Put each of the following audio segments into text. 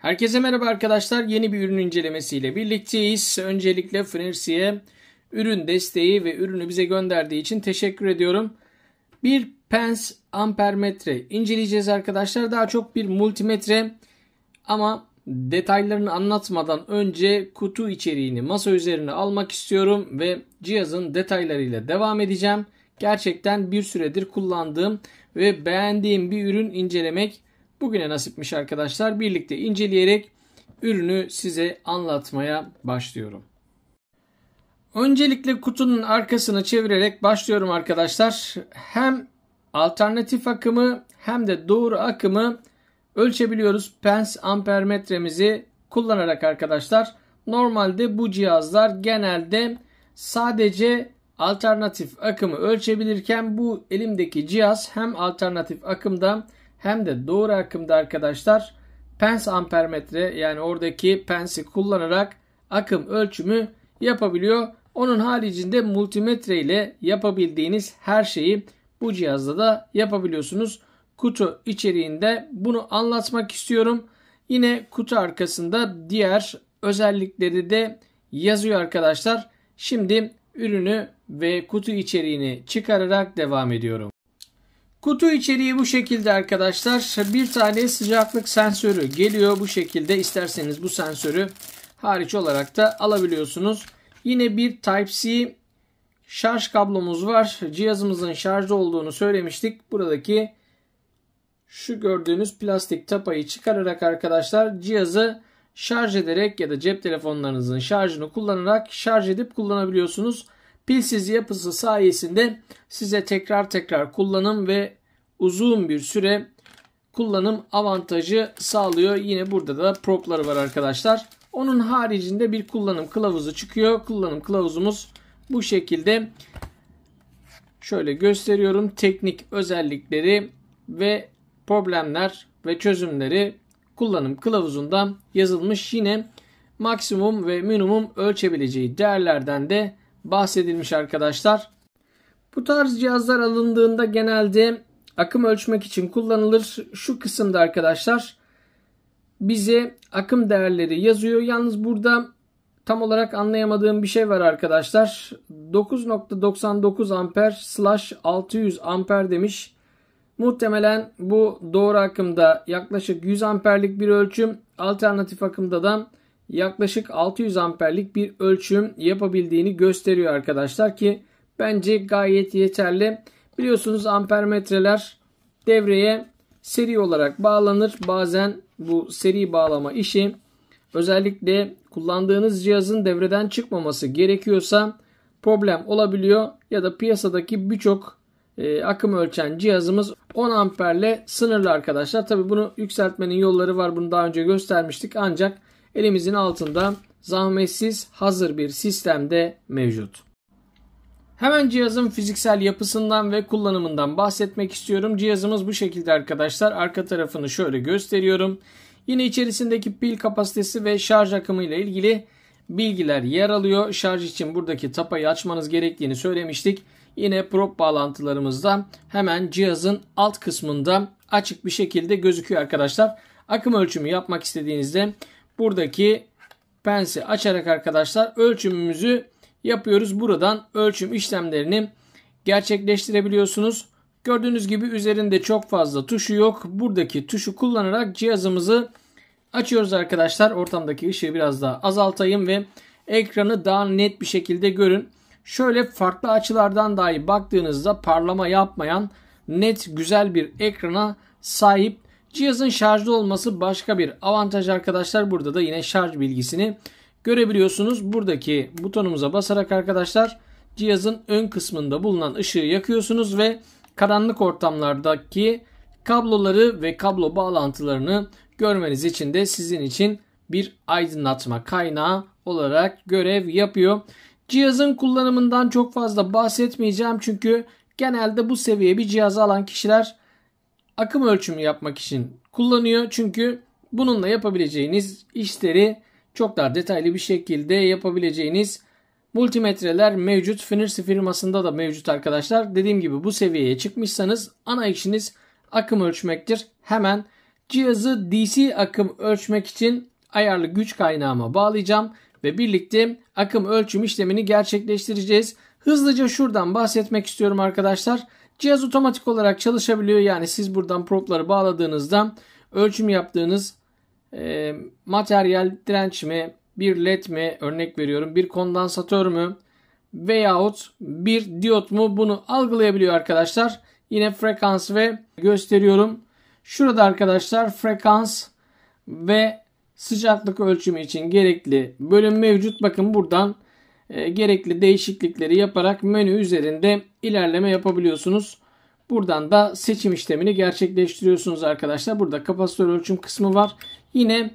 Herkese merhaba arkadaşlar. Yeni bir ürün incelemesiyle birlikteyiz. Öncelikle Frenirsi'ye ürün desteği ve ürünü bize gönderdiği için teşekkür ediyorum. Bir pens ampermetre inceleyeceğiz arkadaşlar. Daha çok bir multimetre ama detaylarını anlatmadan önce kutu içeriğini masa üzerine almak istiyorum ve cihazın detaylarıyla devam edeceğim. Gerçekten bir süredir kullandığım ve beğendiğim bir ürün incelemek bugüne nasipmiş arkadaşlar. Birlikte inceleyerek ürünü size anlatmaya başlıyorum. Öncelikle kutunun arkasını çevirerek başlıyorum arkadaşlar. Hem alternatif akımı hem de doğru akımı ölçebiliyoruz. Pens ampermetremizi kullanarak arkadaşlar. Normalde bu cihazlar genelde sadece alternatif akımı ölçebilirken bu elimdeki cihaz hem alternatif akımdan hem de doğru akımda arkadaşlar pens ampermetre yani oradaki pensi kullanarak akım ölçümü yapabiliyor. Onun haricinde multimetre ile yapabildiğiniz her şeyi bu cihazda da yapabiliyorsunuz. Kutu içeriğinde bunu anlatmak istiyorum. Yine kutu arkasında diğer özellikleri de yazıyor arkadaşlar. Şimdi ürünü ve kutu içeriğini çıkararak devam ediyorum. Kutu içeriği bu şekilde arkadaşlar. Bir tane sıcaklık sensörü geliyor bu şekilde. İsterseniz bu sensörü hariç olarak da alabiliyorsunuz. Yine bir Type-C şarj kablomuz var. Cihazımızın şarjda olduğunu söylemiştik. Buradaki şu gördüğünüz plastik tapayı çıkararak arkadaşlar cihazı şarj ederek ya da cep telefonlarınızın şarjını kullanarak şarj edip kullanabiliyorsunuz. Pilsiz yapısı sayesinde size tekrar tekrar kullanım ve uzun bir süre kullanım avantajı sağlıyor. Yine burada da propları var arkadaşlar. Onun haricinde bir kullanım kılavuzu çıkıyor. Kullanım kılavuzumuz bu şekilde. Şöyle gösteriyorum. Teknik özellikleri ve problemler ve çözümleri kullanım kılavuzunda yazılmış. Yine maksimum ve minimum ölçebileceği değerlerden de bahsedilmiş arkadaşlar. Bu tarz cihazlar alındığında genelde akım ölçmek için kullanılır. Şu kısımda arkadaşlar bize akım değerleri yazıyor. Yalnız burada tam olarak anlayamadığım bir şey var arkadaşlar. 9.99 amper slash 600 amper demiş. Muhtemelen bu doğru akımda yaklaşık 100 amperlik bir ölçüm. Alternatif akımda da yaklaşık 600 amperlik bir ölçüm yapabildiğini gösteriyor arkadaşlar ki bence gayet yeterli. Biliyorsunuz ampermetreler devreye seri olarak bağlanır. Bazen bu seri bağlama işi özellikle kullandığınız cihazın devreden çıkmaması gerekiyorsa problem olabiliyor ya da piyasadaki birçok e, akım ölçen cihazımız 10 amperle sınırlı arkadaşlar. Tabi bunu yükseltmenin yolları var. Bunu daha önce göstermiştik. Ancak elimizin altında zahmetsiz hazır bir sistemde mevcut. Hemen cihazın fiziksel yapısından ve kullanımından bahsetmek istiyorum. Cihazımız bu şekilde arkadaşlar. Arka tarafını şöyle gösteriyorum. Yine içerisindeki pil kapasitesi ve şarj akımı ile ilgili bilgiler yer alıyor. Şarj için buradaki tapayı açmanız gerektiğini söylemiştik. Yine prop bağlantılarımızda hemen cihazın alt kısmında açık bir şekilde gözüküyor arkadaşlar. Akım ölçümü yapmak istediğinizde buradaki pensi açarak arkadaşlar ölçümümüzü yapıyoruz. Buradan ölçüm işlemlerini gerçekleştirebiliyorsunuz. Gördüğünüz gibi üzerinde çok fazla tuşu yok. Buradaki tuşu kullanarak cihazımızı açıyoruz arkadaşlar. Ortamdaki ışığı biraz daha azaltayım ve ekranı daha net bir şekilde görün. Şöyle farklı açılardan dahi baktığınızda parlama yapmayan net güzel bir ekrana sahip Cihazın şarjlı olması başka bir avantaj arkadaşlar. Burada da yine şarj bilgisini görebiliyorsunuz. Buradaki butonumuza basarak arkadaşlar cihazın ön kısmında bulunan ışığı yakıyorsunuz ve karanlık ortamlardaki kabloları ve kablo bağlantılarını görmeniz için de sizin için bir aydınlatma kaynağı olarak görev yapıyor. Cihazın kullanımından çok fazla bahsetmeyeceğim çünkü genelde bu seviye bir cihazı alan kişiler akım ölçümü yapmak için kullanıyor. Çünkü bununla yapabileceğiniz işleri çok daha detaylı bir şekilde yapabileceğiniz multimetreler mevcut. Finirsi firmasında da mevcut arkadaşlar. Dediğim gibi bu seviyeye çıkmışsanız ana işiniz akım ölçmektir. Hemen cihazı DC akım ölçmek için ayarlı güç kaynağıma bağlayacağım ve birlikte akım ölçüm işlemini gerçekleştireceğiz. Hızlıca şuradan bahsetmek istiyorum arkadaşlar. Cihaz otomatik olarak çalışabiliyor. Yani siz buradan probları bağladığınızda ölçüm yaptığınız e, materyal direnç mi, bir led mi örnek veriyorum, bir kondansatör mü veyahut bir diyot mu bunu algılayabiliyor arkadaşlar. Yine frekans ve gösteriyorum. Şurada arkadaşlar frekans ve sıcaklık ölçümü için gerekli bölüm mevcut. Bakın buradan e, gerekli değişiklikleri yaparak menü üzerinde ilerleme yapabiliyorsunuz. Buradan da seçim işlemini gerçekleştiriyorsunuz arkadaşlar. Burada kapasitör ölçüm kısmı var. Yine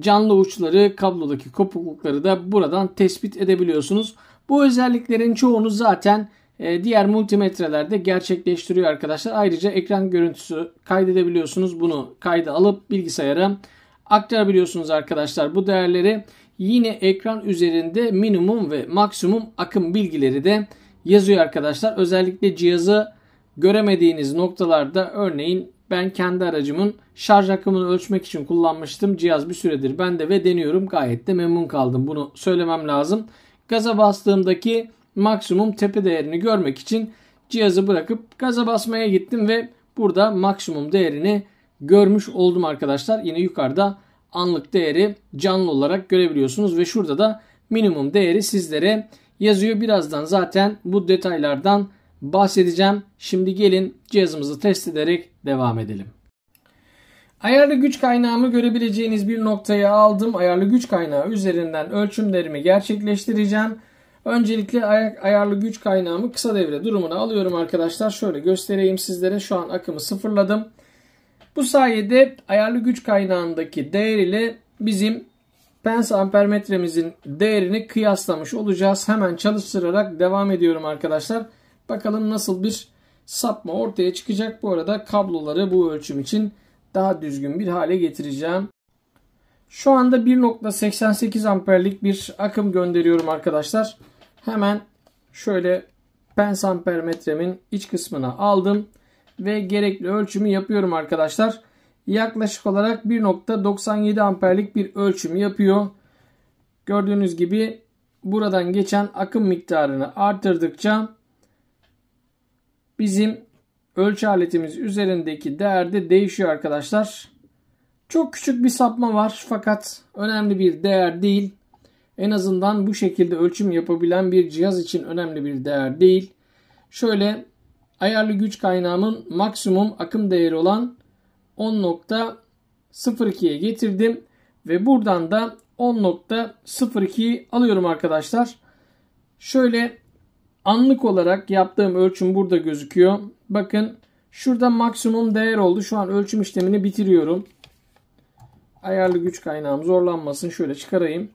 canlı uçları, kablodaki kopuklukları da buradan tespit edebiliyorsunuz. Bu özelliklerin çoğunu zaten e, diğer multimetrelerde gerçekleştiriyor arkadaşlar. Ayrıca ekran görüntüsü kaydedebiliyorsunuz. Bunu kayda alıp bilgisayara aktarabiliyorsunuz arkadaşlar. Bu değerleri yine ekran üzerinde minimum ve maksimum akım bilgileri de yazıyor arkadaşlar. Özellikle cihazı göremediğiniz noktalarda örneğin ben kendi aracımın şarj akımını ölçmek için kullanmıştım. Cihaz bir süredir bende ve deniyorum. Gayet de memnun kaldım. Bunu söylemem lazım. Gaza bastığımdaki maksimum tepe değerini görmek için cihazı bırakıp gaza basmaya gittim ve burada maksimum değerini görmüş oldum arkadaşlar. Yine yukarıda anlık değeri canlı olarak görebiliyorsunuz ve şurada da minimum değeri sizlere yazıyor. Birazdan zaten bu detaylardan bahsedeceğim. Şimdi gelin cihazımızı test ederek devam edelim. Ayarlı güç kaynağımı görebileceğiniz bir noktaya aldım. Ayarlı güç kaynağı üzerinden ölçümlerimi gerçekleştireceğim. Öncelikle ay ayarlı güç kaynağımı kısa devre durumuna alıyorum arkadaşlar. Şöyle göstereyim sizlere. Şu an akımı sıfırladım. Bu sayede ayarlı güç kaynağındaki değer ile bizim pens ampermetremizin değerini kıyaslamış olacağız. Hemen çalıştırarak devam ediyorum arkadaşlar. Bakalım nasıl bir sapma ortaya çıkacak. Bu arada kabloları bu ölçüm için daha düzgün bir hale getireceğim. Şu anda 1.88 amperlik bir akım gönderiyorum arkadaşlar. Hemen şöyle pens ampermetremin iç kısmına aldım ve gerekli ölçümü yapıyorum arkadaşlar. Yaklaşık olarak 1.97 amperlik bir ölçümü yapıyor. Gördüğünüz gibi buradan geçen akım miktarını arttırdıkça bizim ölçü aletimiz üzerindeki değer de değişiyor arkadaşlar. Çok küçük bir sapma var fakat önemli bir değer değil. En azından bu şekilde ölçüm yapabilen bir cihaz için önemli bir değer değil. Şöyle ayarlı güç kaynağımın maksimum akım değeri olan 10.02'ye getirdim. Ve buradan da 10.02'yi alıyorum arkadaşlar. Şöyle anlık olarak yaptığım ölçüm burada gözüküyor. Bakın şurada maksimum değer oldu. Şu an ölçüm işlemini bitiriyorum. Ayarlı güç kaynağım zorlanmasın. Şöyle çıkarayım.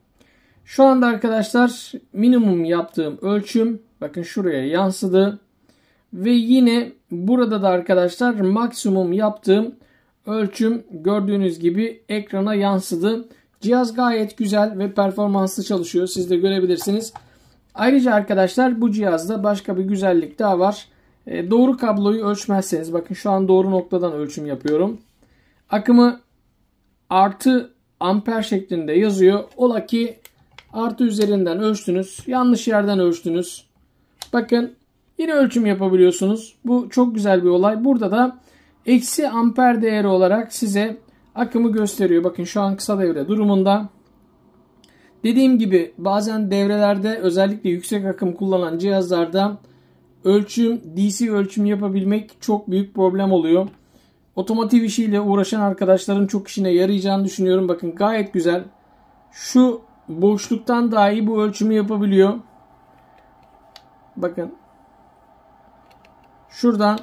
Şu anda arkadaşlar minimum yaptığım ölçüm bakın şuraya yansıdı. Ve yine burada da arkadaşlar maksimum yaptığım ölçüm gördüğünüz gibi ekrana yansıdı. Cihaz gayet güzel ve performanslı çalışıyor. Siz de görebilirsiniz. Ayrıca arkadaşlar bu cihazda başka bir güzellik daha var. E, doğru kabloyu ölçmezseniz bakın şu an doğru noktadan ölçüm yapıyorum. Akımı artı amper şeklinde yazıyor. Ola ki artı üzerinden ölçtünüz. Yanlış yerden ölçtünüz. Bakın Yine ölçüm yapabiliyorsunuz. Bu çok güzel bir olay. Burada da eksi amper değeri olarak size akımı gösteriyor. Bakın şu an kısa devre durumunda. Dediğim gibi bazen devrelerde özellikle yüksek akım kullanan cihazlarda ölçüm, DC ölçüm yapabilmek çok büyük problem oluyor. Otomotiv işiyle uğraşan arkadaşların çok işine yarayacağını düşünüyorum. Bakın gayet güzel. Şu boşluktan dahi bu ölçümü yapabiliyor. Bakın Şuradan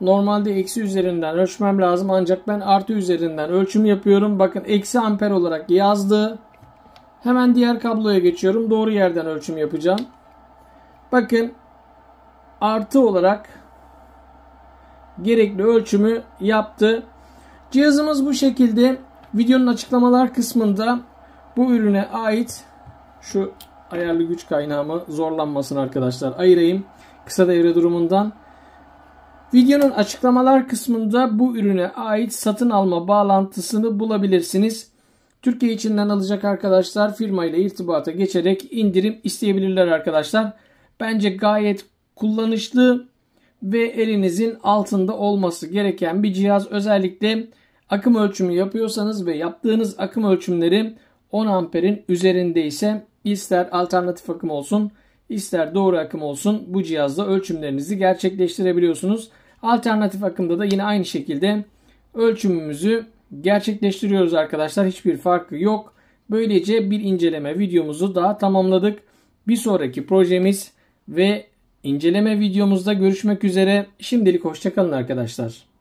normalde eksi üzerinden ölçmem lazım ancak ben artı üzerinden ölçüm yapıyorum. Bakın eksi amper olarak yazdı. Hemen diğer kabloya geçiyorum. Doğru yerden ölçüm yapacağım. Bakın artı olarak gerekli ölçümü yaptı. Cihazımız bu şekilde. Videonun açıklamalar kısmında bu ürüne ait şu ayarlı güç kaynağımı zorlanmasın arkadaşlar ayırayım kısa devre durumundan. Videonun açıklamalar kısmında bu ürüne ait satın alma bağlantısını bulabilirsiniz. Türkiye içinden alacak arkadaşlar firma ile irtibata geçerek indirim isteyebilirler arkadaşlar. Bence gayet kullanışlı ve elinizin altında olması gereken bir cihaz. Özellikle akım ölçümü yapıyorsanız ve yaptığınız akım ölçümleri 10 amperin üzerindeyse ister alternatif akım olsun İster doğru akım olsun bu cihazla ölçümlerinizi gerçekleştirebiliyorsunuz. Alternatif akımda da yine aynı şekilde ölçümümüzü gerçekleştiriyoruz arkadaşlar. Hiçbir farkı yok. Böylece bir inceleme videomuzu daha tamamladık. Bir sonraki projemiz ve inceleme videomuzda görüşmek üzere. Şimdilik hoşçakalın arkadaşlar.